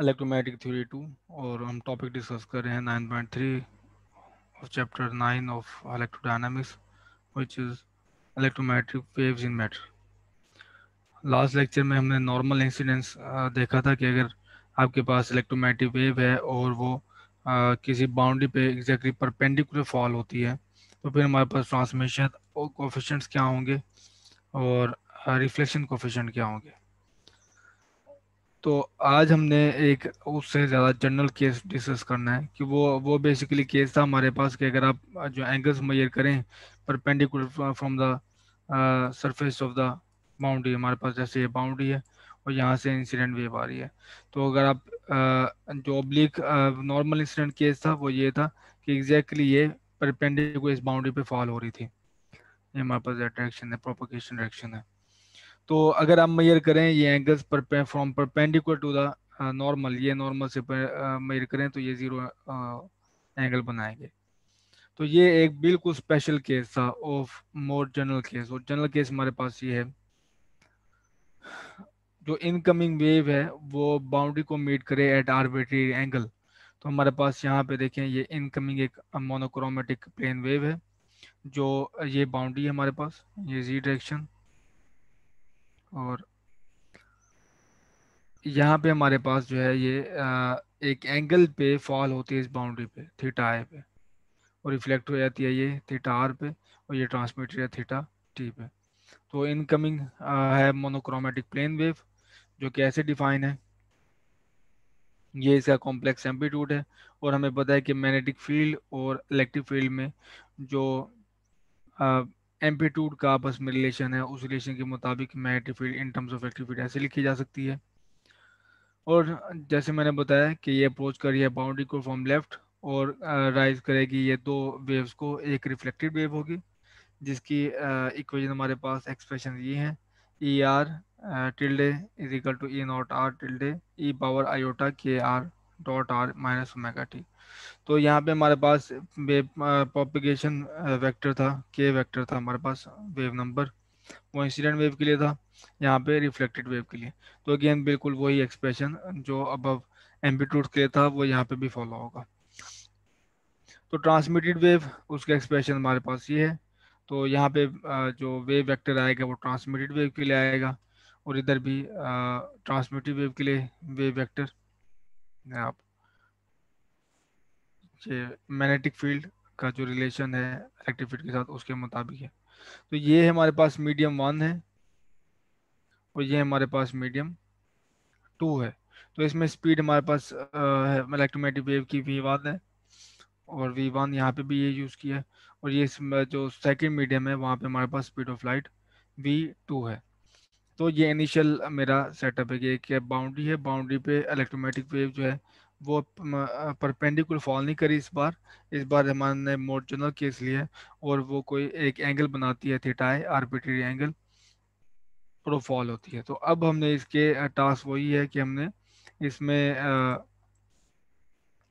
इलेक्ट्रोमैटिक theory to और हम topic discuss कर रहे हैं nine point three of chapter nine of electrodynamics which is electromagnetic waves in matter last lecture में हमने नॉर्मल इंसिडेंस देखा था कि अगर आपके पास इलेक्ट्रोमैटिक वेव है और वो आ, किसी बाउंड्री पे एग्जैक्टली परपेंडिकुलर फॉल होती है तो फिर हमारे पास ट्रांसमिशन कोफिशेंट्स क्या होंगे और रिफ्लेक्शन कोफिशेंट क्या होंगे तो आज हमने एक उससे ज़्यादा जनरल केस डिस्कस करना है कि वो वो बेसिकली केस था हमारे पास कि अगर आप जो एंगल्स मैयर करें perpendicular from the surface of the boundary हमारे पास जैसे ये बाउंड्री है और यहाँ से इंसिडेंट वेव आ रही है तो अगर आप आ, जो ऑब्लिक नॉर्मल इंसिडेंट केस था वो ये था कि एग्जैक्टली ये परपेंडिकुलर इस बाउंड्री पे फॉल हो रही थी ये हमारे पास अट्रैक्शन है प्रोपोगेशन डायरेक्शन है तो अगर आप मैयर करें ये एंगल्स पर from perpendicular to the normal ये नॉर्मल से मैयर uh, करें तो ये ज़ीरो एंगल uh, बनाएंगे तो ये एक बिल्कुल स्पेशल केस था ऑफ मोर जनरल केस और जनरल केस हमारे पास ये है जो इनकमिंग वेव है वो बाउंड्री को मीट करे एट आर्बिट्री एंगल तो हमारे पास यहाँ पे देखें ये इनकमिंग एक मोनोक्रोमेटिक प्लेन वेव है जो ये बाउंड्री है हमारे पास ये जी डायरेक्शन और यहाँ पे हमारे पास जो है ये आ, एक एंगल पे फॉल होती है इस बाउंड्री पे थीटा आई पे और रिफ्लेक्ट हो जाती है ये थीटा आर पे और ये ट्रांसमिटेड है थीटा टी पे तो इनकमिंग है मोनोक्रोमेटिक प्लेन वेव जो कि ऐसे डिफाइन है ये इसका कॉम्प्लेक्स एम्पलीट्यूड है और हमें पता है कि मैग्नेटिक फील्ड और इलेक्ट्रिक फील्ड में जो एम्पीट्यूड का आपस में रिलेशन है उस रिलेशन के मुताबिक magnetic field in terms of electric field ऐसे लिखी जा सकती है और जैसे मैंने बताया कि ये अप्रोच कर रही है बाउंड्री को फ्रॉम लेफ्ट और राइज करेगी ये दो वेव्स को एक रिफ्लेक्टेड वेव होगी जिसकी इक्वेशन हमारे पास एक्सप्रेशन ये हैं E R tilde is equal to E naught R tilde E power iota K R dot R minus omega T तो यहाँ पे हमारे पास वेव पॉपिगेशन वेक्टर था के वेक्टर था हमारे पास वेव नंबर वो इंसिडेंट वेव के लिए था यहाँ पे रिफ्लेक्टेड वेव के लिए तो अगेन बिल्कुल वही एक्सप्रेशन जो अब एम्पीट्यूड के लिए था वो यहाँ पे भी फॉलो होगा तो ट्रांसमिटेड वेव उसका एक्सप्रेशन हमारे पास ये है तो यहाँ पे जो वेव वैक्टर आएगा वो ट्रांसमिटेड वेव के लिए आएगा और इधर भी ट्रांसमिटेड वेव के लिए वेव वैक्टर आप से मैग्नेटिक फील्ड का जो रिलेशन है इलेक्ट्रिक फील्ड के साथ उसके मुताबिक है तो ये हमारे पास मीडियम वन है और ये हमारे पास मीडियम टू है तो इसमें स्पीड हमारे पास इलेक्ट्रोमेटिक वेव की वी वन है और वी वन यहाँ पे भी ये यूज़ किया है और ये जो सेकेंड मीडियम है वहाँ पे हमारे पास speed of light V two है तो ये इनिशियल मेरा सेटअप है कि एक बाउंड्री है बाउंड्री पे इलेक्ट्रोमेटिक वेव जो है वो परपेंडिकुलर फॉल नहीं करी इस बार इस बार रहमान ने हमने जनरल केस लिया है और वो कोई एक एंगल बनाती है थीटाए आर्बिट्री एंगल और फॉल होती है तो अब हमने इसके टास्क वही है कि हमने इसमें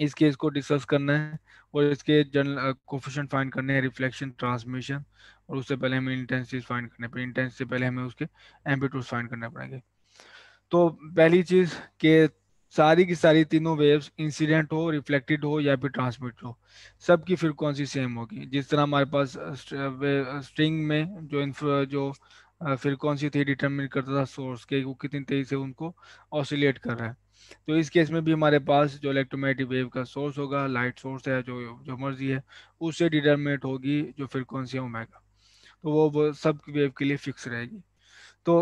इस केस को डिस्कस करना है और इसके जनरल कोफिशेंट फाइंड करने हैं रिफ्लेक्शन ट्रांसमिशन और उससे पहले हमें इंटेंसिटीज फाइंड करने पर इंटेंसिटी से पहले हमें उसके एम्पीट्यूड फाइंड करने पड़ेंगे तो पहली चीज़ के सारी की सारी तीनों वेव्स इंसिडेंट हो रिफ्लेक्टेड हो या फिर ट्रांसमिट हो सबकी फ्रिक्वेंसी सेम होगी जिस तरह हमारे पास स्ट्रिंग में जो जो फ्रिक्वेंसी थी डिटरमिन करता था सोर्स के वो कितनी तेजी से उनको ऑसिलेट कर रहा है तो इस केस में भी हमारे पास जो इलेक्ट्रोमेटिक वेव का सोर्स होगा लाइट सोर्स है जो जो मर्जी है उससे डिटरमिनेट होगी जो फ्रिक्वेंसी है ओमेगा तो वो, वो सब वेव के लिए फिक्स रहेगी तो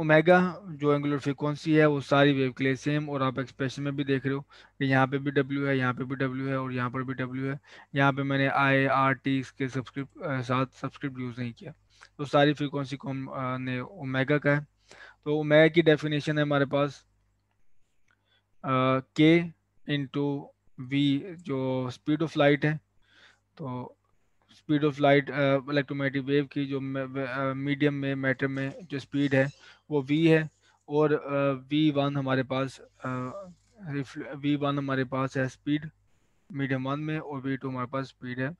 ओमेगा जो एंगुलर फ्रिक्वेंसी है वो सारी वेव के लिए सेम और आप एक्सप्रेशन में भी देख रहे हो कि यहाँ पे भी डब्ल्यू है यहाँ पे भी डब्ल्यू है और यहाँ पर भी डब्ल्यू है यहाँ पे मैंने आई आर टी के सब्सक्रिप्ट साथ सब्सक्रिप्ट यूज़ नहीं किया तो सारी फ्रिक्वेंसी को हमने ओमेगा का है तो ओमेगा की डेफिनेशन है हमारे पास के इंटू वी जो स्पीड ऑफ लाइट है तो speed of light electromagnetic wave की जो मीडियम uh, में मैटर में जो स्पीड है वो वी है और वी uh, वन हमारे पास वी uh, वन हमारे पास है स्पीड मीडियम वन में और वी टू हमारे पास स्पीड है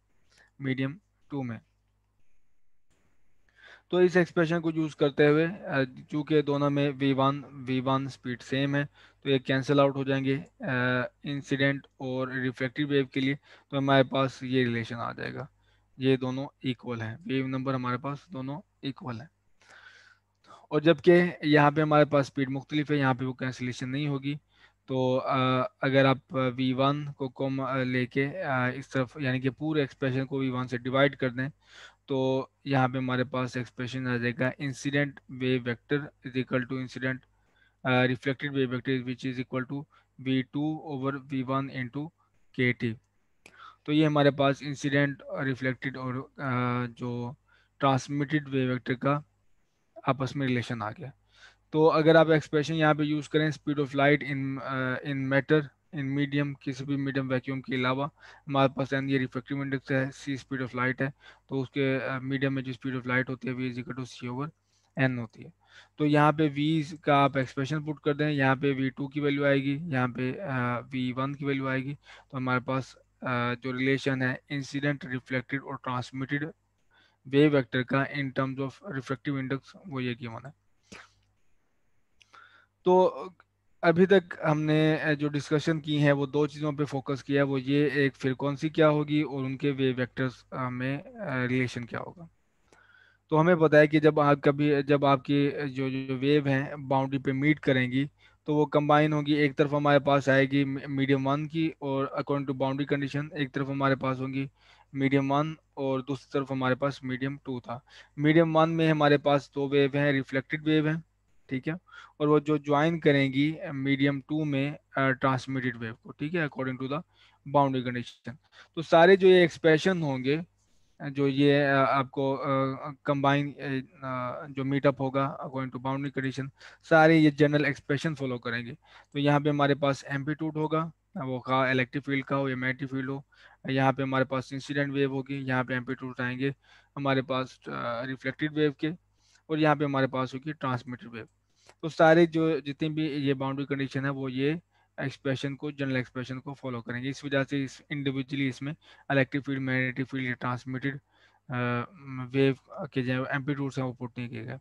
मीडियम टू में तो इस एक्सप्रेशन को यूज़ करते हुए uh, चूँकि दोनों में V one V one speed same है तो ये कैंसिल आउट हो जाएंगे इंसिडेंट और रिफ्लेक्टिव वेव के लिए तो हमारे पास ये रिलेशन आ जाएगा ये दोनों इक्वल हैं वेव नंबर हमारे पास दोनों इक्वल हैं और जबकि यहाँ पे हमारे पास स्पीड मुख्तलिफ है यहाँ पे वो कैंसिलेशन नहीं होगी तो आ, अगर आप v1 को कम लेके इस तरफ यानी कि पूरे एक्सप्रेशन को v1 से डिवाइड कर दें तो यहाँ पे हमारे पास एक्सप्रेशन आ जाएगा incident wave vector is equal to incident reflected wave vector which is equal to v2 over v1 into kt तो ये हमारे पास इंसिडेंट रिफ्लेक्टेड और जो ट्रांसमिटेड वेव वेक्टर का आपस में रिलेशन आ गया तो अगर आप एक्सप्रेशन यहाँ पे यूज़ करें speed of light in in matter in medium किसी भी मीडियम वैक्यूम के अलावा हमारे पास ये रिफ्लेक्टिव इंडेक्स है सी स्पीड ऑफ लाइट है तो उसके मीडियम में जो स्पीड ऑफ लाइट होती है V equal to C over N होती है तो यहाँ पे वी का आप एक्सप्रेशन पुट कर दें यहाँ पे वी टू की वैल्यू आएगी यहाँ पे वी वन की वैल्यू आएगी तो हमारे पास जो रिलेशन है इंसिडेंट रिफ्लेक्टेड और ट्रांसमिटेड वेव वेक्टर का in terms of reflective index वो ये किया है तो अभी तक हमने जो डिस्कशन की है वो दो चीज़ों पे फोकस किया वो ये एक फ्रिक्वेंसी क्या होगी और उनके वे वेक्टर्स में रिलेशन क्या होगा तो हमें बताया कि जब आप कभी जब आपकी जो जो वेव हैं बाउंड्री पे मीट करेंगी तो वो कंबाइन होगी एक तरफ हमारे पास आएगी मीडियम वन की और अकॉर्डिंग टू बाउंड्री कंडीशन एक तरफ हमारे पास होंगी मीडियम वन और दूसरी तरफ हमारे पास मीडियम टू था मीडियम वन में हमारे पास दो वेव हैं रिफ्लेक्टेड वेव हैं ठीक है और वो जो ज्वाइन करेंगी मीडियम टू में ट्रांसमिटेड uh, वेव को ठीक है according to the boundary condition तो सारे जो ये एक्सप्रेशन होंगे जो ये आपको कंबाइन जो मीटअप होगा अकॉर्डिंग टू बाउंड्री कंडीशन सारे ये जनरल एक्सप्रेशन फॉलो करेंगे तो यहाँ पे हमारे पास एम्पीट्यूड होगा वो का इलेक्ट्रिक फील्ड का हो या मैग्नेटिक फील्ड हो यहाँ पे हमारे पास इंसिडेंट वेव होगी यहाँ पे एम्पीट्यूड आएंगे हमारे पास रिफ्लेक्टेड वेव के और यहाँ पे हमारे पास होगी ट्रांसमिटेड वेव तो सारे जो जितनी भी ये बाउंड्री कंडीशन है वो ये एक्सप्रेशन को जनरल एक्सप्रेशन को फॉलो करेंगे इस वजह से इस इंडिविजुअली इसमें electric field magnetic field transmitted wave के जो एम्पलीट्यूड्स हैं वो पुट नहीं किया गया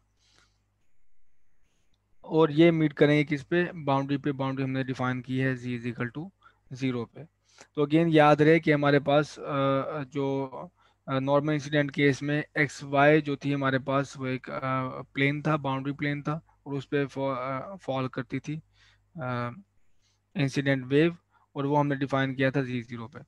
और ये मीट करेंगे किस पे बाउंड्री पे बाउंड्री हमने डिफाइन की है Z is equal to zero पे तो अगेन याद रहे कि हमारे पास जो नॉर्मल इंसिडेंट केस में एक्स वाई जो थी हमारे पास वो एक प्लेन था बाउंड्री प्लेन था और उस पर फॉल करती थी इंसिडेंट वेव और वो हमने डिफाइन किया था जी जीरो पे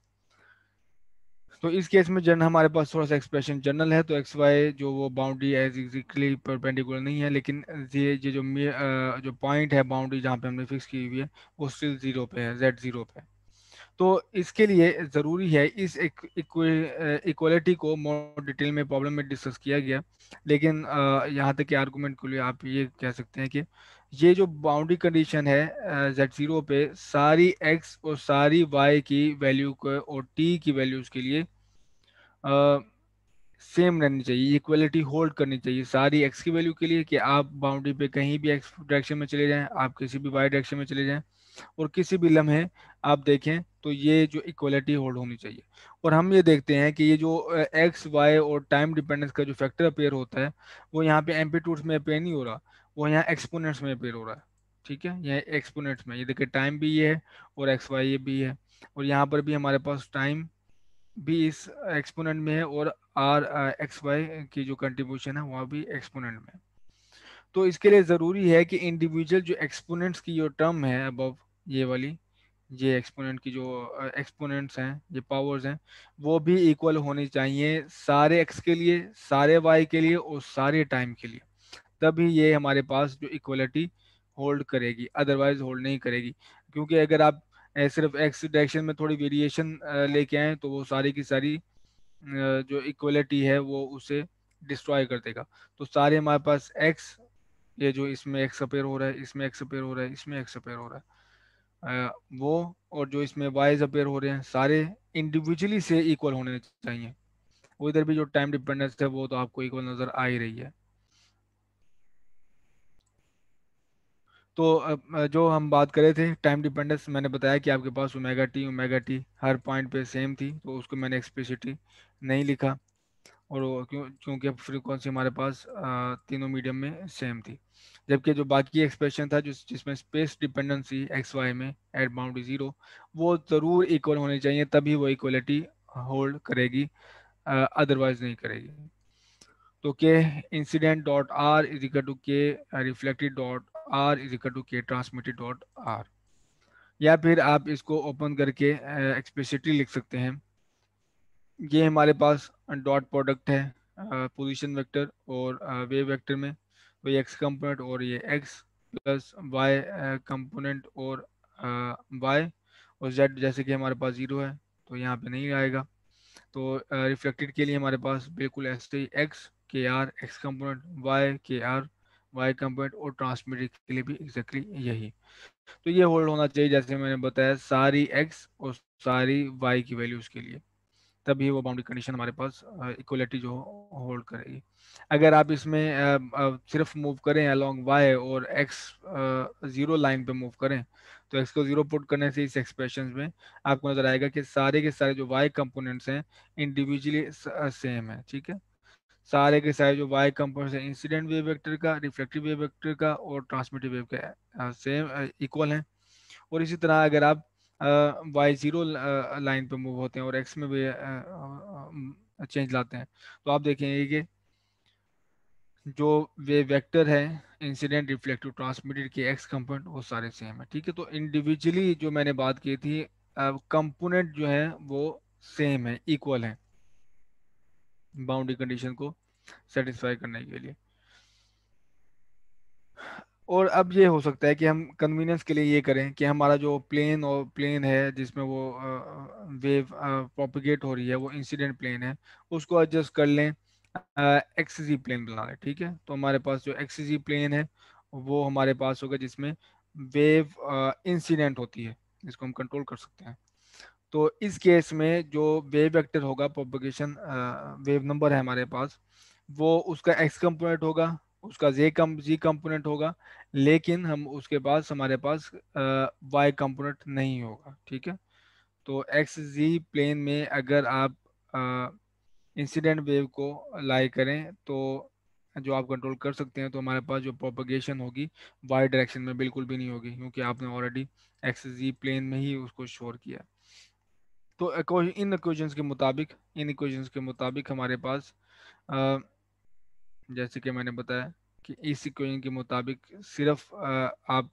तो इस केस में जनरल हमारे पास थोड़ा सा एक्सप्रेशन जनरल है तो एक्स वाई जो वो बाउंड्री एज एग्जैक्टली परपेंडिकुलर नहीं है लेकिन ये ये जो जो पॉइंट है बाउंड्री जहाँ पे हमने फिक्स की हुई है वो स्टिल जीरो पे है जेड जीरो पे तो इसके लिए ज़रूरी है इस इक्वलिटी को मोर डिटेल में प्रॉब्लम में डिस्कस किया गया लेकिन यहाँ तक के आर्गूमेंट के लिए आप ये कह सकते हैं कि ये जो बाउंड्री कंडीशन है जेड जीरो पे सारी एक्स और सारी वाई की वैल्यू को और टी की वैल्यूज के लिए आ, सेम रहनी चाहिए इक्वलिटी होल्ड करनी चाहिए सारी एक्स की वैल्यू के लिए कि आप बाउंड्री पे कहीं भी एक्स डायरेक्शन में चले जाएं आप किसी भी वाई डायरेक्शन में चले जाएं और किसी भी लम्हे आप देखें तो ये जो इक्वलिटी होल्ड होनी चाहिए और हम ये देखते हैं कि ये जो एक्स वाई और टाइम डिपेंडेंस का जो फैक्टर अपेयर होता है वो यहाँ पे एम्पीट्यूड्स में अपेयर नहीं हो रहा वो यहाँ एक्सपोनेंट्स में अपेयर हो रहा है ठीक है यहाँ एक्सपोनेंट्स में ये देखिए टाइम भी ये है और एक्स वाई ये भी है और यहाँ पर भी हमारे पास टाइम भी इस एक्सपोनेंट में है और आर एक्स वाई की जो कंट्रीब्यूशन है वहाँ भी एक्सपोनेंट में तो इसके लिए ज़रूरी है कि इंडिविजुअल जो एक्सपोनेंट्स की जो टर्म है अबव ये वाली ये एक्सपोनेंट की जो एक्सपोनेंट्स uh, हैं ये पावर्स हैं वो भी इक्वल होने चाहिए सारे एक्स के लिए सारे वाई के लिए और सारे टाइम के लिए तभी ये हमारे पास जो इक्वलिटी होल्ड करेगी अदरवाइज होल्ड नहीं करेगी क्योंकि अगर आप सिर्फ एक्स डायरेक्शन में थोड़ी वेरिएशन लेके आए तो वो सारी की सारी जो इक्वलिटी है वो उसे डिस्ट्रॉय कर देगा तो सारे हमारे पास एक्स ये जो इसमें एक्स अपेयर हो रहा है इसमें एक्स अपेयर हो रहा है इसमें एक्स अपेयर हो रहा है वो और जो इसमें वाइज अपेयर हो रहे हैं सारे इंडिविजुअली से इक्वल होने चाहिए उधर भी जो टाइम डिपेंडेंस है वो तो आपको इक्वल नज़र आ ही रही है तो जो हम बात कर रहे थे टाइम डिपेंडेंस मैंने बताया कि आपके पास ओमेगा टी ओमेगा टी हर पॉइंट पे सेम थी तो उसको मैंने एक्सप्लिसिटी नहीं लिखा और क्यों क्योंकि फ्रीक्वेंसी हमारे पास तीनों मीडियम में सेम थी जबकि जो बाकी एक्सप्रेशन था जिस जिसमें स्पेस डिपेंडेंसी एक्स वाई में एट बाउंड्री ज़ीरो वो ज़रूर इक्वल होने चाहिए तभी वो इक्वलिटी होल्ड करेगी अदरवाइज नहीं करेगी तो K incident dot R equal to K reflected dot R is equal to K transmitted dot R या फिर आप इसको ओपन करके एक्सप्रेसिटली लिख सकते हैं ये हमारे पास डॉट प्रोडक्ट है पोजीशन वेक्टर और वेव वेक्टर में तो एक्स कंपोनेंट और ये एक्स प्लस वाई कंपोनेंट और वाई और जेड जैसे कि हमारे पास ज़ीरो है तो यहाँ पे नहीं आएगा तो रिफ्लेक्टेड के लिए हमारे पास बिल्कुल ऐसे ही X K R X component Y K R Y component और ट्रांसमीटर के लिए भी एग्जैक्टली exactly यही तो ये होल्ड होना चाहिए जैसे मैंने बताया सारी एक्स और सारी वाई की वैल्यूज के लिए तभी वो बाउंड्री कंडीशन हमारे पास इक्वलिटी जो होल्ड करेगी अगर आप इसमें सिर्फ मूव करें अलोंग वाई और एक्स ज़ीरो लाइन पे मूव करें तो एक्स को ज़ीरो पुट करने से इस एक्सप्रेशन में आपको नज़र आएगा कि सारे के सारे जो वाई कंपोनेंट्स हैं इंडिविजुअली सेम है ठीक है सारे के सारे जो वाई कंपोनेंट्स हैं इंसिडेंट वेव वेक्टर का रिफ्लेक्टिव वेव वेक्टर का और ट्रांसमिटिव वेव का सेम इक्वल हाँ, हैं और इसी तरह अगर आप वाई जीरो लाइन पे मूव होते हैं और एक्स में भी चेंज लाते हैं तो आप देखेंगे कि जो वे वेक्टर है इंसिडेंट रिफ्लेक्टिव ट्रांसमिटेड के एक्स कंपोनेंट वो सारे सेम है ठीक है तो इंडिविजुअली जो मैंने बात की थी कंपोनेंट जो है वो सेम है इक्वल है बाउंड्री कंडीशन को सेटिस्फाई करने के लिए और अब ये हो सकता है कि हम कन्वीनियंस के लिए ये करें कि हमारा जो प्लेन और प्लेन है जिसमें वो वेव प्रोपिगेट हो रही है वो इंसिडेंट प्लेन है उसको एडजस्ट कर लें एक्सजी प्लेन बना लें ठीक है तो हमारे पास जो एक्सजी प्लेन है वो हमारे पास होगा जिसमें वेव इंसिडेंट होती है जिसको हम कंट्रोल कर सकते हैं तो इस केस में जो वेव वेक्टर होगा प्रोपोगेशन वेव नंबर है हमारे पास वो उसका एक्स कंपोनेंट होगा उसका जे कम जी कंपोनेंट होगा लेकिन हम उसके पास हमारे पास वाई कंपोनेंट नहीं होगा ठीक है तो एक्स जी प्लेन में अगर आप इंसिडेंट वेव को लाई करें तो जो आप कंट्रोल कर सकते हैं तो हमारे पास जो प्रोपोगेशन होगी वाई डायरेक्शन में बिल्कुल भी नहीं होगी क्योंकि आपने ऑलरेडी एक्स जी प्लेन में ही उसको शोर किया तो इन क्वेश्चन के मुताबिक इन क्वेश्चन के मुताबिक हमारे पास जैसे कि मैंने बताया कि इस इक्वेशन के मुताबिक सिर्फ आप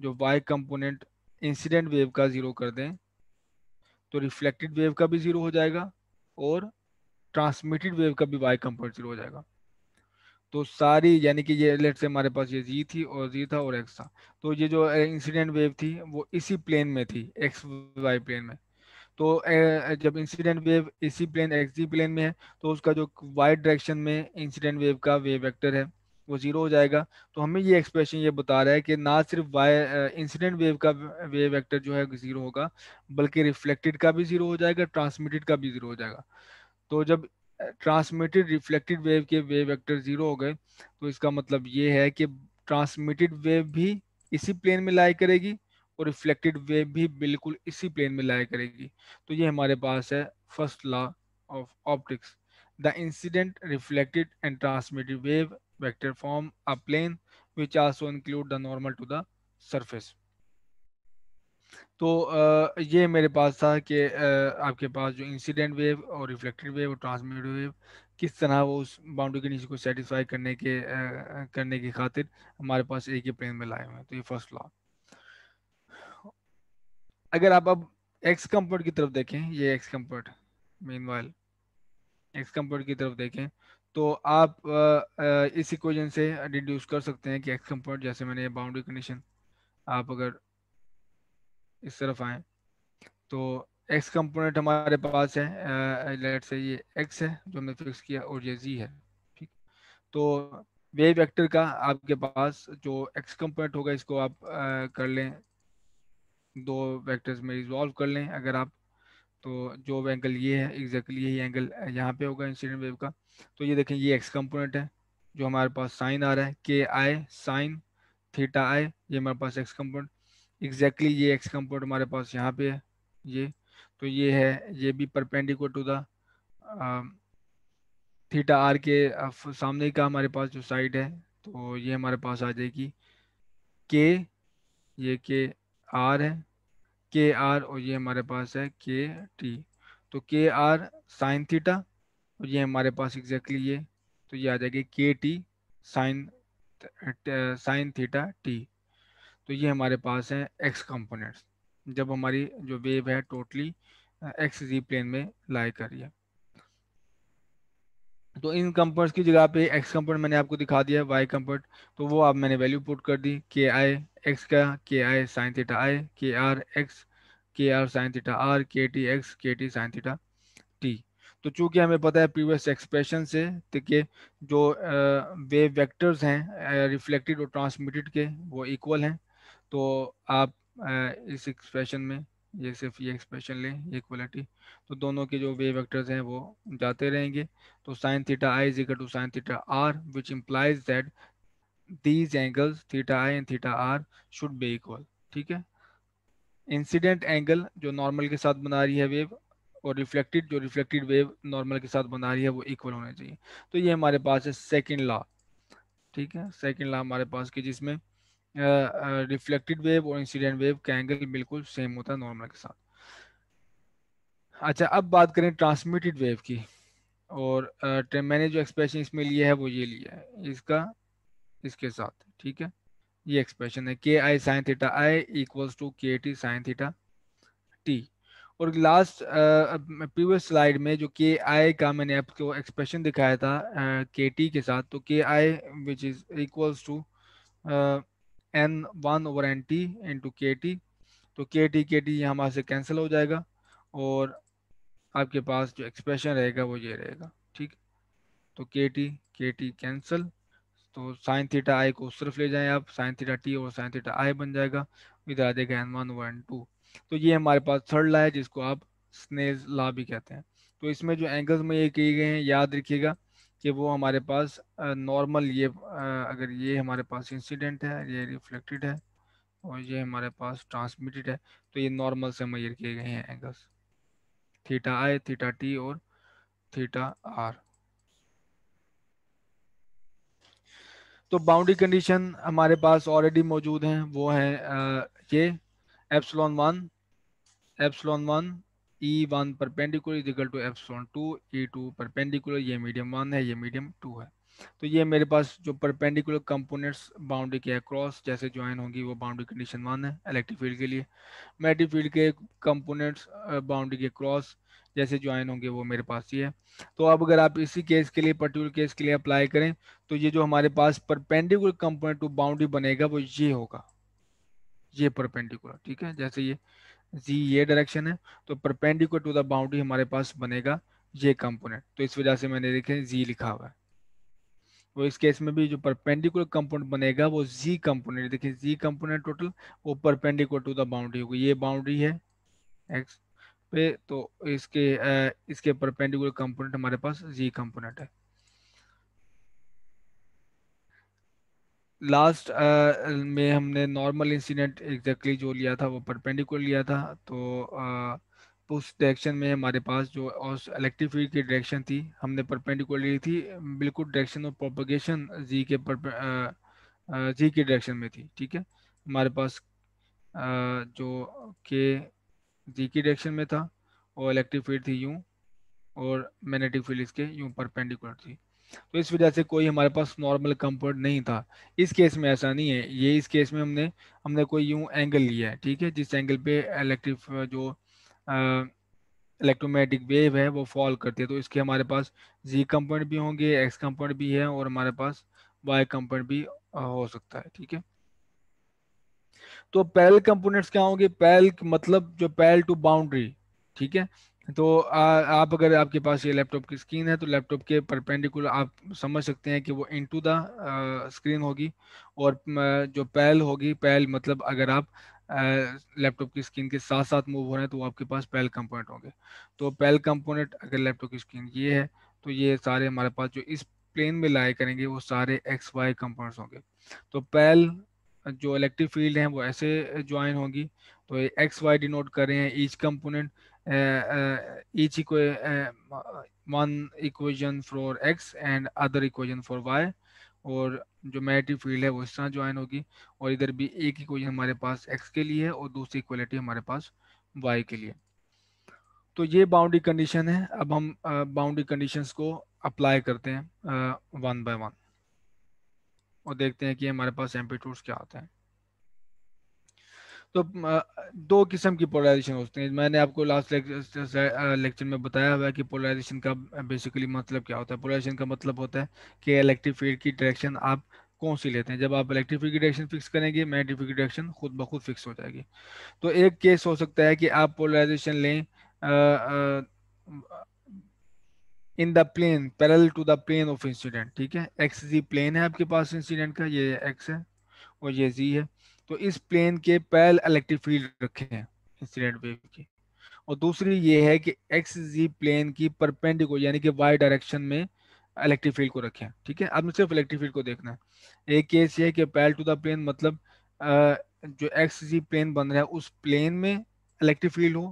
जो वाई कंपोनेंट इंसिडेंट वेव का ज़ीरो कर दें तो रिफ्लेक्टेड वेव का भी ज़ीरो हो जाएगा और ट्रांसमिटेड वेव का भी वाई कंपोनेंट ज़ीरो हो जाएगा तो सारी यानी कि ये लेट से हमारे पास ये जी थी और जी था और एक्स था तो ये जो इंसिडेंट वेव थी वो इसी प्लेन में थी एक्स वाई प्लेन में तो जब इंसिडेंट वेव इसी प्लेन एक्सी प्लेन में है तो उसका जो वाई डायरेक्शन में इंसिडेंट वेव का वेव वेक्टर है वो जीरो हो जाएगा तो हमें ये एक्सप्रेशन ये बता रहा है कि ना सिर्फ वाई इंसिडेंट वेव का वेव वेक्टर जो है जीरो होगा बल्कि रिफ्लेक्टेड का भी जीरो हो जाएगा ट्रांसमिटेड का भी जीरो हो जाएगा तो जब ट्रांसमिटेड रिफ्लेक्टेड वेव के वेव वेक्टर जीरो हो गए तो इसका मतलब ये है कि ट्रांसमिटेड वेव भी इसी प्लेन में लाई करेगी और रिफ्लेक्टेड वेव भी बिल्कुल इसी प्लेन में लाया करेगी तो ये हमारे पास है first law of optics the incident reflected and transmitted wave vector form a plane which also include the normal to the surface तो ये मेरे पास था कि आपके पास जो इंसिडेंट वेव और रिफ्लेक्टेड वेव और ट्रांसमिटेड वेव किस तरह वो उस बाउंड्री नीचे को सेटिस्फाई करने के करने की खातिर हमारे पास एक ही प्लेन में लाए हुए हैं तो ये फर्स्ट लॉ अगर आप अब एक्स कंपोर्ट की तरफ देखें ये X component meanwhile X component की तरफ देखें तो आप आ, आ, इस इक्वेशन से डिड्यूस कर सकते हैं कि एक्स कंपोर्ट जैसे मैंने बाउंड्री कंडीशन आप अगर इस तरफ आए तो एक्स कंपोनेंट हमारे पास है लेट से ये एक्स है जो हमने फिक्स किया और ये जी है ठीक तो वेव वेक्टर का आपके पास जो एक्स कंपोनेंट होगा इसको आप आ, कर लें दो वेक्टर्स में रिजॉल्व कर लें अगर आप तो जो एंगल ये है एग्जैक्टली यही एंगल यहाँ पे होगा इंसिडेंट वेव का तो ये देखें ये एक्स कंपोनेंट है जो हमारे पास साइन आ रहा है K I sine theta I ये हमारे पास एक्स कंपोनेंट एग्जैक्टली ये एक्स कंपोनेंट हमारे पास यहाँ पे है ये तो ये है ये भी perpendicular to the theta R के सामने का हमारे पास जो साइड है तो ये हमारे पास आ जाएगी के ये के आर है के आर और ये हमारे पास है के टी तो के आर साइन थीटा और ये हमारे पास एग्जैक्टली ये तो ये आ जाएगी K T sine sine theta T तो ये हमारे पास है एक्स कंपोनेंट्स जब हमारी जो वेव है टोटली एक्स जी प्लेन में लाई रही है तो इन कंपोनेंट्स की जगह पे एक्स कंपोनेंट मैंने आपको दिखा दिया वाई कंपोनेंट तो वो आप मैंने वैल्यू पुट कर दी के आई एक्स का के I sine theta I K R X K R sine theta R K T X K T sine theta T तो चूंकि हमें पता है प्रीवियस एक्सप्रेशन से तो कि जो वेव वेक्टर्स हैं रिफ्लेक्टेड और ट्रांसमिटेड के वो इक्वल हैं तो आप इस एक्सप्रेशन में ये सिर्फ ये एक्सप्रेशन लें ये क्वालिटी तो दोनों के जो वे वैक्टर्स हैं वो जाते रहेंगे तो sine theta I is equal to sine theta R which implies that these angles theta I and theta R should be equal ठीक है इंसिडेंट एंगल जो नॉर्मल के साथ बना रही है वेव और रिफ्लेक्टेड जो रिफ्लेक्टेड वेव नॉर्मल के साथ बना रही है वो इक्वल होने चाहिए तो ये हमारे पास है सेकेंड लॉ ठीक है सेकेंड लॉ हमारे पास की जिसमें रिफ्लेक्टेड वेव और इंसिडेंट वेव का एंगल बिल्कुल सेम होता है नॉर्मल के साथ अच्छा अब बात करें ट्रांसमिटेड वेव की और uh, मैंने जो एक्सप्रेशन इसमें लिया है वो ये लिया है इसका इसके साथ ठीक है ये एक्सप्रेशन है K I sine theta I equals to K T sine theta T और लास्ट प्रीवियस स्लाइड में जो के आई का मैंने आपको एक्सप्रेशन दिखाया था के uh, टी के साथ तो K I which is equals to N one over N T to K T तो के टी के टी यहाँ हमारे से कैंसिल हो जाएगा और आपके पास जो एक्सप्रेशन रहेगा वो ये रहेगा ठीक तो K T K T cancel तो साइन थीटा आई को उस तरफ ले जाएं आप साइन थीटा टी और साइन थीटा आई बन जाएगा इधर आ जाएगा N one over N two तो ये हमारे पास थर्ड ला है जिसको आप स्नेज ला भी कहते हैं तो इसमें जो एंगल्स में ये किए गए हैं याद रखिएगा कि वो हमारे पास नॉर्मल ये अगर ये हमारे पास इंसिडेंट है ये रिफ्लेक्टेड है और ये हमारे पास ट्रांसमिटेड है तो ये नॉर्मल से मैयर किए गए हैं angles theta I theta T और थीटा आर तो बाउंड्री कंडीशन हमारे पास ऑलरेडी मौजूद हैं वो है ये epsilon one epsilon one E E1 perpendicular is equal to one two E two perpendicular ये मीडियम वन है ये मीडियम टू है तो ये मेरे पास जो परपेंडिकुलर कंपोनेंट्स बाउंड्री के अक्रॉस जैसे ज्वाइन होंगी वो बाउंड्री कंडीशन वन है इलेक्ट्रिक फील्ड के लिए मैग्नेटिक फील्ड के कंपोनेंट्स बाउंड्री के क्रॉस जैसे ज्वाइन होंगे वो मेरे पास ये है तो अब अगर आप इसी केस के लिए पर्टिकुलर केस के लिए अप्लाई करें तो ये जो हमारे पास परपेंडिकुलर कंपोनेंट टू बाउंड्री बनेगा वो ये होगा ये परपेंडिकुलर ठीक है जैसे ये जी ये डायरेक्शन है तो परपेंडिकुलर टू द बाउंड्री हमारे पास बनेगा ये कंपोनेंट तो इस वजह से मैंने देखे जी लिखा हुआ है वो इस केस में भी जो परपेंडिकुलर कंपोनेंट बनेगा वो जी कंपोनेंट देखिए जी कंपोनेंट टोटल वो परपेंडिकुलर टू द बाउंड्री होगी ये बाउंड्री है एक्स पे तो इसके इसके परपेंडिकुलर कंपोनेंट हमारे पास जी कंपोनेंट है लास्ट uh, में हमने नॉर्मल इंसिडेंट एग्जैक्टली जो लिया था वो परपेंडिकुलर लिया था तो uh, उस डायरेक्शन में हमारे पास जो उस इलेक्ट्रिक फील्ड की डायरेक्शन थी हमने परपेंडिकुलर ली थी बिल्कुल डायरेक्शन ऑफ प्रोपोगेशन जी के जी के डायरेक्शन में थी ठीक है हमारे पास जो के जी की डायरेक्शन में था और इलेक्ट्रिक फील्ड थी यूँ और मैग्नेटिक फील्ड इसके यूँ परपेंडिकुलर थी तो इस वजह से कोई हमारे पास नॉर्मल कंफर्ट नहीं था इस केस में ऐसा नहीं है ये इस केस में हमने हमने कोई यूं एंगल लिया है ठीक है जिस एंगल पे इलेक्ट्रिक जो इलेक्ट्रोमेटिक वेव है वो फॉल करती है तो इसके हमारे पास जी कंपोनेंट भी होंगे एक्स कंपोनेंट भी है और हमारे पास वाई कंपोनेंट भी हो सकता है ठीक है तो पैरल कंपोनेंट्स क्या होंगे पैरल मतलब जो पैरल टू बाउंड्री ठीक है तो आ, आप अगर आपके पास ये लैपटॉप की स्क्रीन है तो लैपटॉप के परपेंडिकुलर आप समझ सकते हैं कि वो इनटू द स्क्रीन होगी और जो पैल होगी पैल मतलब अगर आप लैपटॉप की स्क्रीन के साथ साथ मूव हो रहे हैं तो आपके पास पैल कंपोनेंट होंगे तो पैल कंपोनेंट अगर लैपटॉप की स्क्रीन ये है तो ये सारे हमारे पास जो इस प्लेन में लाए करेंगे वो सारे एक्स वाई कंपोनेंट्स होंगे तो पैल जो इलेक्ट्रिक फील्ड हैं वो ऐसे ज्वाइन होंगी तो ये एक्स वाई डिनोट कर रहे हैं each component Uh, uh, each equa uh, one equation for x and other equation for y और जो मैरिटिव फील्ड है वो इस तरह ज्वाइन होगी और इधर भी एक क्वेश्चन हमारे पास एक्स के लिए है और दूसरी इक्वलिटी हमारे पास वाई के लिए तो ये बाउंड्री कंडीशन है अब हम बाउंड्री uh, कंडीशंस को अप्लाई करते हैं वन बाय वन और देखते हैं कि हमारे पास एम्पीट्यूड्स क्या आते हैं तो दो किस्म की पोलराइजेशन होते हैं मैंने आपको लास्ट लेक्चर में बताया हुआ है कि पोलराइजेशन का बेसिकली मतलब क्या होता है पोलराइजेशन का मतलब होता है कि इलेक्ट्रिक फील्ड की डायरेक्शन आप कौन सी लेते हैं जब आप इलेक्ट्रिक फील्ड की डायरेक्शन फिक्स करेंगे मैग्नेटिक फील्ड की डायरेक्शन खुद ब खुद फिक्स हो जाएगी तो एक केस हो सकता है कि आप पोलराइजेशन लें in the plane parallel to the plane of incident ठीक है एक्स जी प्लेन है आपके पास इंसिडेंट का ये एक्स है और ये जी है तो इस प्लेन के पैल इलेक्ट्रिक फील्ड रखे हैं इंसिडेंट वेव के और दूसरी ये है कि एक्स जी प्लेन की परपेंडिकुलर यानी कि वाई डायरेक्शन में इलेक्ट्रिक फील्ड को रखें ठीक है आपने सिर्फ इलेक्ट्रिक फील्ड को देखना है एक केस ये है कि पैल टू द प्लेन मतलब जो एक्स जी प्लेन बन रहा है उस प्लेन में इलेक्ट्रिक फील्ड हो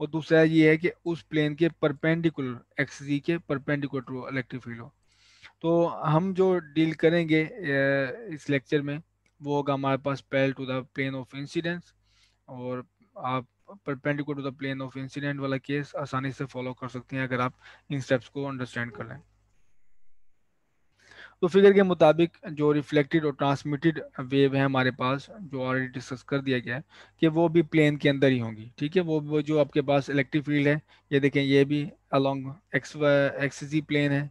और दूसरा ये है कि उस प्लेन के परपेंडिकुलर एक्स जी के परपेंडिकुलर इलेक्ट्रिक फील्ड हो तो हम जो डील करेंगे इस लेक्चर में वो होगा हमारे पास parallel to the plane of incidence और आप perpendicular to the plane of incident वाला केस आसानी से फॉलो कर सकते हैं अगर आप इन स्टेप्स को अंडरस्टैंड कर लें तो फिगर के मुताबिक जो रिफ्लेक्टेड और ट्रांसमिटेड वेव है हमारे पास जो ऑलरेडी डिस्कस कर दिया गया है कि वो भी प्लेन के अंदर ही होंगी ठीक है वो जो आपके पास इलेक्ट्रिक फील्ड है ये देखें ये भी along X X Z plane है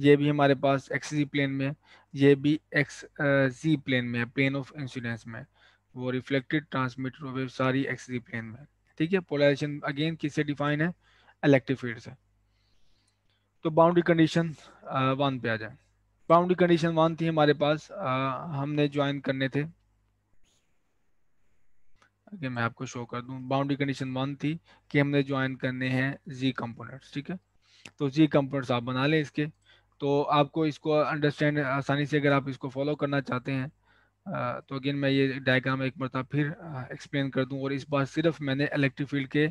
ये भी हमारे पास एक्स जी प्लेन में ये भी एक्स जी प्लेन में है प्लेन ऑफ इंसिडेंस में वो रिफ्लेक्टेड ट्रांसमिटर वेव सारी एक्स जी प्लेन में ठीक है पोलराइजेशन अगेन किससे डिफाइन है इलेक्ट्रिक फील्ड से तो बाउंड्री कंडीशन वन पे आ जाए बाउंड्री कंडीशन वन थी हमारे पास आ, हमने ज्वाइन करने थे अगर मैं आपको शो कर दूं बाउंड्री कंडीशन वन थी कि हमने ज्वाइन करने हैं जी कंपोनेंट्स ठीक है तो जी कंपोनेंट्स आप बना लें इसके तो आपको इसको अंडरस्टैंड आसानी से अगर आप इसको फॉलो करना चाहते हैं तो अगेन मैं ये डायग्राम एक बार फिर एक्सप्लेन कर दूं और इस बार सिर्फ मैंने इलेक्ट्रिक फील्ड के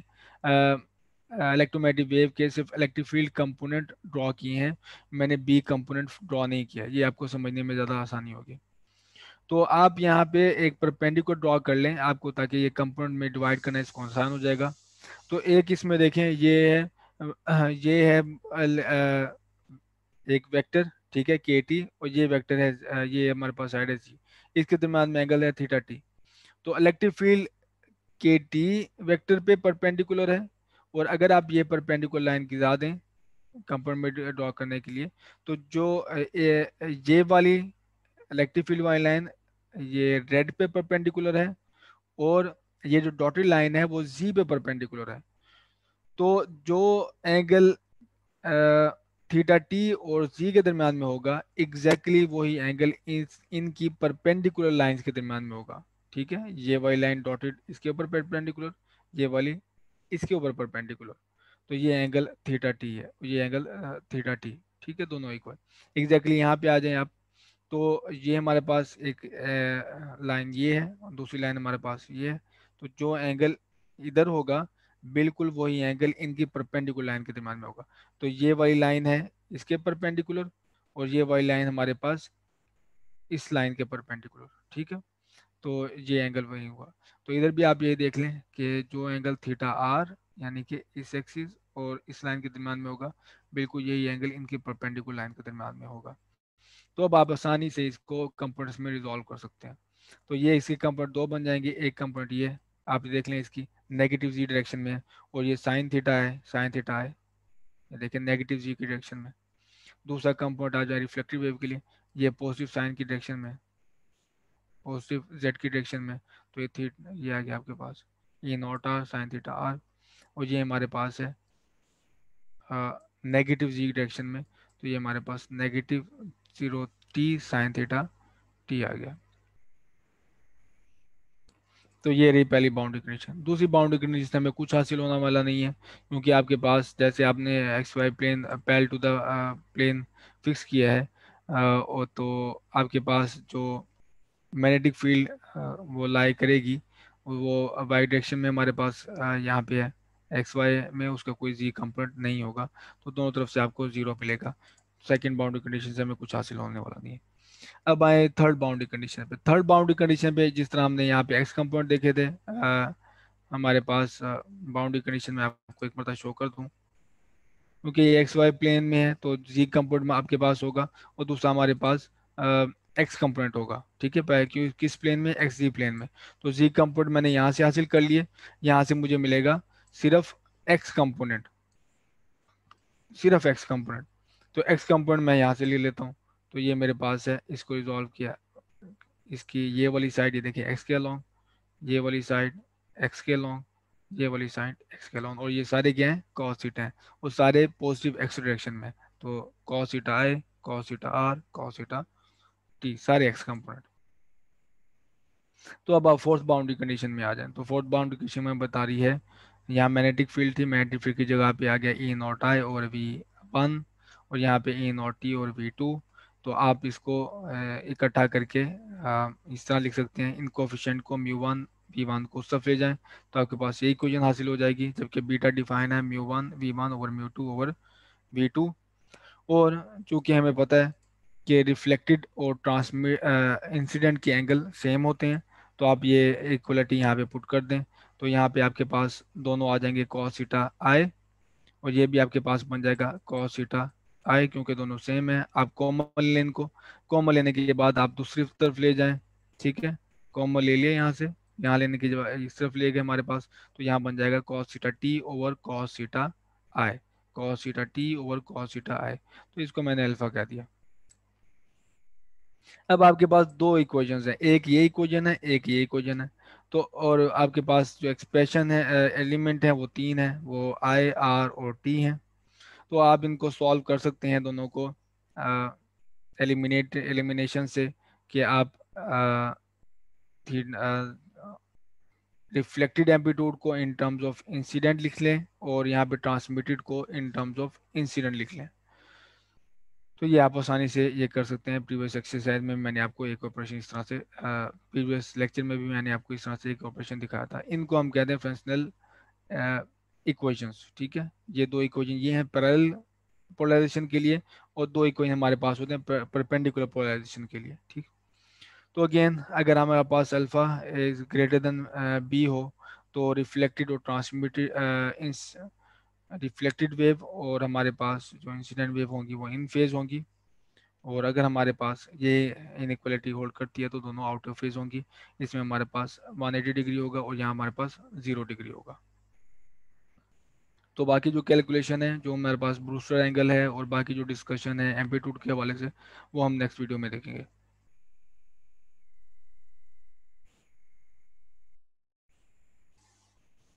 इलेक्ट्रोमेटिक वेव के सिर्फ इलेक्ट्रिक फील्ड कंपोनेंट ड्रॉ किए हैं मैंने बी कंपोनेंट ड्रॉ नहीं किया ये आपको समझने में ज़्यादा आसानी होगी तो आप यहाँ पे एक परपेंडिकुलर ड्रॉ कर लें आपको ताकि ये कंपोनेंट में डिवाइड करना इसको आसान हो जाएगा तो एक इसमें देखें ये है ये है एक वेक्टर ठीक है के टी और ये वेक्टर है ये हमारे पास साइड है जी इसके दरम्यान में एंगल है थीटा टी तो इलेक्ट्रिक फील्ड के टी वैक्टर पे परपेंडिकुलर है और अगर आप ये परपेंडिकुलर लाइन गिरा दें कंपाउंड ड्रॉ करने के लिए तो जो ये वाली इलेक्ट्रिक फील्ड वाली लाइन ये रेड पे परपेंडिकुलर है और ये जो डॉटेड लाइन है वो जी पे परपेंडिकुलर है तो जो एंगल थीटा टी और जी के दरमियान में होगा एग्जैक्टली exactly वही एंगल इस इनकी परपेंडिकुलर लाइंस के दरमियान में होगा ठीक है ये वाली लाइन डॉटेड इसके ऊपर परपेंडिकुलर ये वाली इसके ऊपर परपेंडिकुलर तो ये एंगल थीटा टी है ये एंगल थीटा टी ठीक है दोनों इक्वल एग्जैक्टली यहाँ पे आ जाए आप तो ये हमारे पास एक लाइन ये है दूसरी लाइन हमारे पास ये है तो जो एंगल इधर होगा बिल्कुल वही एंगल इनकी परपेंडिकुलर लाइन के दरमियान में होगा तो ये वाली लाइन है इसके परपेंडिकुलर और ये वाली लाइन हमारे पास इस लाइन के परपेंडिकुलर ठीक है तो ये एंगल वही हुआ तो इधर भी आप ये देख लें कि जो एंगल थीटा आर यानी कि इस एक्सिस और इस लाइन के दरमियान में होगा बिल्कुल यही एंगल इनके परपेंडिकुलर लाइन के दरमियान में होगा तो अब आप आसानी से इसको कंपोनेंट्स में रिजॉल्व कर सकते हैं तो ये इसके कंपोनेंट दो बन जाएंगे एक कंपोनेंट ये आप देख लें इसकी नेगेटिव जी डायरेक्शन में है और ये साइन थीटा है साइन थीटा है देखिए नेगेटिव जी की डायरेक्शन में दूसरा कंपोनेंट आ जाए रिफ्लेक्टिव वेव के लिए ये पॉजिटिव साइन की डायरेक्शन में पॉजिटिव जेड की डायरेक्शन में तो ये थी ये आ गया आपके पास ये naught R sine theta R और ये हमारे पास है नेगेटिव जी डायरेक्शन में तो ये हमारे पास negative zero T sine theta T आ गया तो ये रही पहली बाउंड्री कंडीशन दूसरी बाउंड्री कंडीशन हमें कुछ हासिल होने वाला नहीं है क्योंकि आपके पास जैसे आपने X Y plane parallel to the plane fix किया है uh, और तो आपके पास जो मैग्नेटिक फील्ड uh, वो लाई करेगी वो वाई डायरेक्शन में हमारे पास uh, यहाँ पे है एक्स वाई में उसका कोई जी कंपोनेंट नहीं होगा तो दोनों तरफ से आपको ज़ीरो मिलेगा सेकेंड बाउंड्री कंडीशन से हमें कुछ हासिल होने वाला नहीं है अब आए थर्ड बाउंड्री कंडीशन पे थर्ड बाउंड्री कंडीशन पे जिस तरह हमने यहाँ पे एक्स कंपोनेंट देखे थे आ, हमारे पास बाउंड्री कंडीशन में आपको एक मरता शो कर दूँ क्योंकि ये एक्स वाई प्लेन में है तो जी कंपोनेंट में आपके पास होगा और दूसरा हमारे पास एक्स कंपोनेंट होगा ठीक है क्यों किस प्लेन में एक्स जी प्लेन में तो जी कंपोनेंट मैंने यहाँ से हासिल कर लिए यहाँ से मुझे मिलेगा सिर्फ एक्स कंपोनेंट सिर्फ एक्स कंपोनेंट तो एक्स कंपोनेंट मैं यहाँ से ले लेता हूँ तो ये मेरे पास है इसको रिजॉल्व किया इसकी ये वाली साइड ये देखिए एक्स के लॉन्ग ये वाली साइड एक्स के लॉन्ग ये वाली साइड एक्स के लॉन्ग और ये सारे क्या हैं कॉस सीटा हैं और सारे पॉजिटिव एक्स डायरेक्शन में तो cos theta I cos theta R cos theta T सारे एक्स कंपोनेंट तो अब आप फोर्थ बाउंड्री कंडीशन में आ जाए तो फोर्थ बाउंड्री कंडीशन में बता रही है यहाँ मैग्नेटिक फील्ड थी मैग्नेटिक फील्ड की जगह पे आ गया ई नॉट आई और वी वन और यहाँ पे ई नॉट टी और वी टू तो आप इसको इकट्ठा करके इस तरह लिख सकते हैं इन कोफिशेंट को म्यू वन वी वन को सब ले जाएं तो आपके पास यही क्वेश्चन हासिल हो जाएगी जबकि बीटा डिफाइन है mu one V one over mu two over V two और चूँकि हमें पता है कि रिफ्लेक्टेड और ट्रांसमिट इंसिडेंट के एंगल सेम होते हैं तो आप ये इक्वलिटी यहाँ पे पुट कर दें तो यहाँ पे आपके पास दोनों आ जाएंगे कॉस सीटा आए और ये भी आपके पास बन जाएगा कॉस सीटा आए क्योंकि दोनों सेम है आप कॉमन ले इनको कॉमन लेने के बाद आप दूसरी तरफ ले जाए ठीक है कॉमन ले लिया यहाँ से यहाँ लेने की इस तरफ ले गए हमारे पास तो यहाँ बन जाएगा cos theta T over cos theta I cos theta T over cos theta I तो इसको मैंने अल्फा कह दिया अब आपके पास दो इक्वेशन है एक ये इक्वेशन है एक ये इक्वेशन है तो और आपके पास जो एक्सप्रेशन है एलिमेंट uh, है वो तीन है वो आई आर और टी है तो आप इनको सॉल्व कर सकते हैं दोनों को एलिमिनेट uh, एलिमिनेशन से कि आप रिफ्लेक्टेड uh, एम्पीट्यूड uh, को इन टर्म्स ऑफ इंसिडेंट लिख लें और यहाँ पे ट्रांसमिटेड को इन टर्म्स ऑफ इंसिडेंट लिख लें तो ये आप आसानी से ये कर सकते हैं प्रीवियस एक्सरसाइज में मैंने आपको एक ऑपरेशन इस तरह से प्रीवियस uh, लेक्चर में भी मैंने आपको इस तरह से एक ऑपरेशन दिखाया था इनको हम कहते हैं फ्रेंशनल इक्वेशंस ठीक है ये दो इक्वेशन ये हैं पैरेलल पोलराइजेशन के लिए और दो इक्वेशन हमारे पास होते हैं परपेंडिकुलर पोलराइजेशन के लिए ठीक तो अगेन अगर हमारे पास alpha is greater than B हो तो रिफ्लेक्टेड और ट्रांसमिटेड रिफ्लेक्टेड वेव और हमारे पास जो इंसिडेंट वेव होंगी वो इन फेज होंगी और अगर हमारे पास ये इनक्वलिटी होल्ड करती है तो दोनों आउट ऑफ फेज होंगी इसमें हमारे पास 180 डिग्री होगा और यहाँ हमारे पास ज़ीरो डिग्री होगा तो बाकी जो कैलकुलेशन है जो मेरे पास ब्रूस्टर एंगल है और बाकी जो डिस्कशन है एम्पीट्यूड के हवाले से वो हम नेक्स्ट वीडियो में देखेंगे